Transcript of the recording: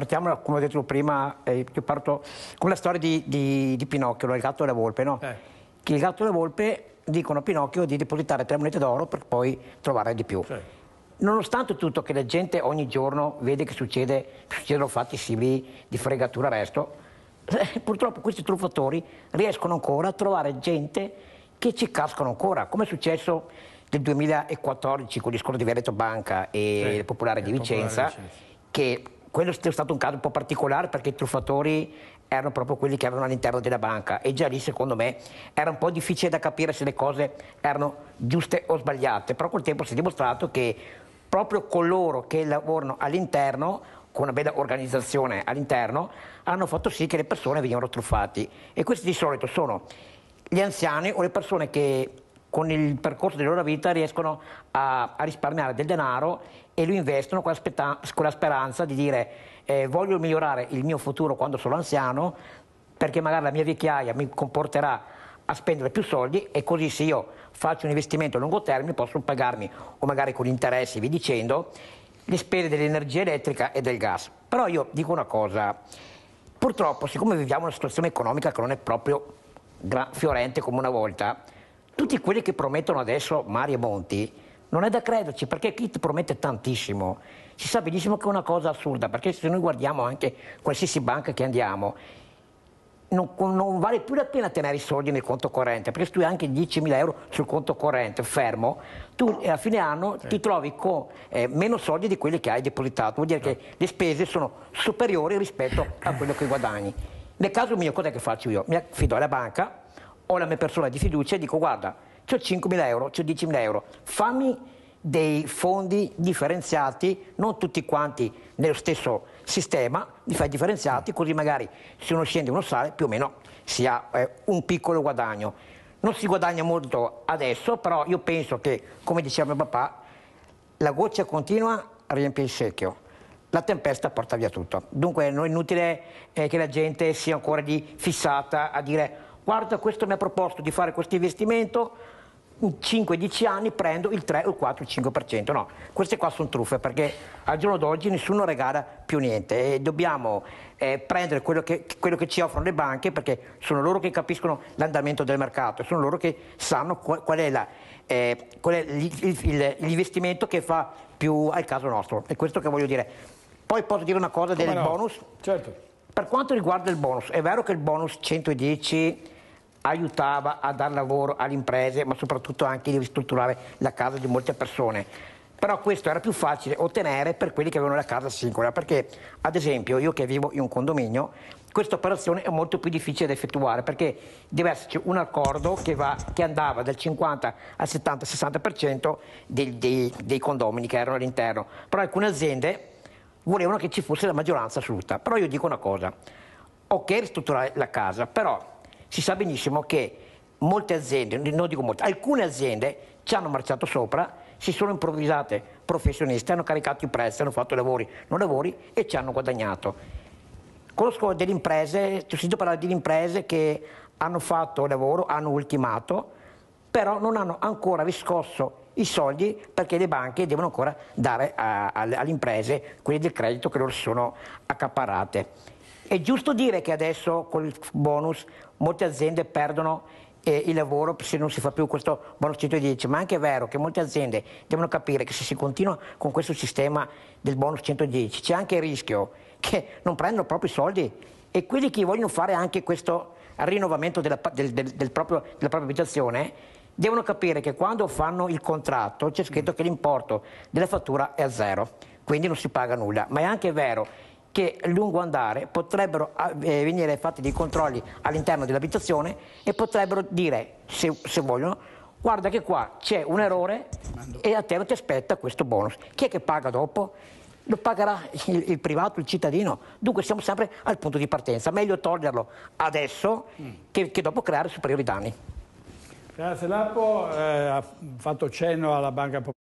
partiamo, come ho detto prima, eh, io parto con la storia di, di, di Pinocchio, il gatto e la volpe, no? Eh. Che il gatto e la volpe dicono a Pinocchio di depositare tre monete d'oro per poi trovare di più. Sì. Nonostante tutto che la gente ogni giorno vede che succede, succedono fatti simili di fregatura e resto, eh, purtroppo questi truffatori riescono ancora a trovare gente che ci cascano ancora, come è successo nel 2014 con il discorso di Veneto Banca e sì, Popolare di Vicenza, Popolare Vicenza, che quello è stato un caso un po' particolare perché i truffatori erano proprio quelli che erano all'interno della banca e già lì secondo me era un po' difficile da capire se le cose erano giuste o sbagliate, però col tempo si è dimostrato che proprio coloro che lavorano all'interno con una bella organizzazione all'interno hanno fatto sì che le persone venivano truffate e questi di solito sono gli anziani o le persone che con il percorso della loro vita riescono a, a risparmiare del denaro e lo investono con la, spetta, con la speranza di dire eh, voglio migliorare il mio futuro quando sono anziano perché magari la mia vecchiaia mi comporterà a spendere più soldi e così se io faccio un investimento a lungo termine posso pagarmi o magari con interessi vi dicendo le spese dell'energia elettrica e del gas. Però io dico una cosa, purtroppo siccome viviamo una situazione economica che non è proprio fiorente come una volta, tutti quelli che promettono adesso Mario Monti, non è da crederci perché Kit promette tantissimo. Si sa benissimo che è una cosa assurda perché se noi guardiamo anche qualsiasi banca che andiamo, non, non vale più la pena tenere i soldi nel conto corrente perché se tu hai anche 10.000 euro sul conto corrente fermo, tu eh, a fine anno sì. ti trovi con eh, meno soldi di quelli che hai depositato. Vuol dire sì. che le spese sono superiori rispetto a quello che guadagni. Nel caso mio, cosa è che faccio io? Mi affido alla banca, ho la mia persona di fiducia e dico guarda, ho 5.000 euro, ho 10.000 euro, fammi dei fondi differenziati, non tutti quanti nello stesso sistema, li fai differenziati così magari se uno scende e uno sale più o meno si ha eh, un piccolo guadagno. Non si guadagna molto adesso, però io penso che, come diceva mio papà, la goccia continua riempie il secchio la tempesta porta via tutto. Dunque non è inutile eh, che la gente sia ancora fissata a dire guarda questo mi ha proposto di fare questo investimento, in 5-10 anni prendo il 3 o il 4 il 5%. No, queste qua sono truffe perché al giorno d'oggi nessuno regala più niente e dobbiamo eh, prendere quello che, quello che, ci offrono le banche perché sono loro che capiscono l'andamento del mercato, sono loro che sanno qual, qual è, la, eh, qual è l'investimento che fa più al caso nostro. È questo che voglio dire. Poi posso dire una cosa Come del no? bonus? Certo. Per quanto riguarda il bonus, è vero che il bonus 110 aiutava a dar lavoro alle imprese, ma soprattutto anche di ristrutturare la casa di molte persone. Però questo era più facile ottenere per quelli che avevano la casa singola, perché ad esempio io che vivo in un condominio, questa operazione è molto più difficile da effettuare perché deve esserci un accordo che, va, che andava dal 50 al 70-60% dei, dei, dei condomini che erano all'interno. Però alcune aziende volevano che ci fosse la maggioranza assoluta. Però io dico una cosa, ok ristrutturare la casa, però si sa benissimo che molte aziende, non dico molte, alcune aziende ci hanno marciato sopra, si sono improvvisate professioniste, hanno caricato i prezzi, hanno fatto lavori, non lavori e ci hanno guadagnato. Conosco delle imprese, ho sentito parlare di imprese che hanno fatto lavoro, hanno ultimato, però non hanno ancora riscosso i soldi perché le banche devono ancora dare a, a, alle imprese quelli del credito che loro sono accaparrate. È giusto dire che adesso con il bonus molte aziende perdono eh, il lavoro se non si fa più questo bonus 110, ma è anche vero che molte aziende devono capire che se si continua con questo sistema del bonus 110 c'è anche il rischio che non prendano proprio i soldi e quelli che vogliono fare anche questo rinnovamento della, del, del, del proprio, della propria abitazione devono capire che quando fanno il contratto c'è scritto che l'importo della fattura è a zero, quindi non si paga nulla, ma è anche vero che lungo andare potrebbero eh, venire fatti dei controlli all'interno dell'abitazione e potrebbero dire, se, se vogliono, guarda che qua c'è un errore e a te non ti aspetta questo bonus. Chi è che paga dopo? Lo pagherà il, il privato, il cittadino. Dunque siamo sempre al punto di partenza. Meglio toglierlo adesso mm. che, che dopo creare superiori danni. Grazie Lappo, eh, ha fatto cenno alla Banca Popolare.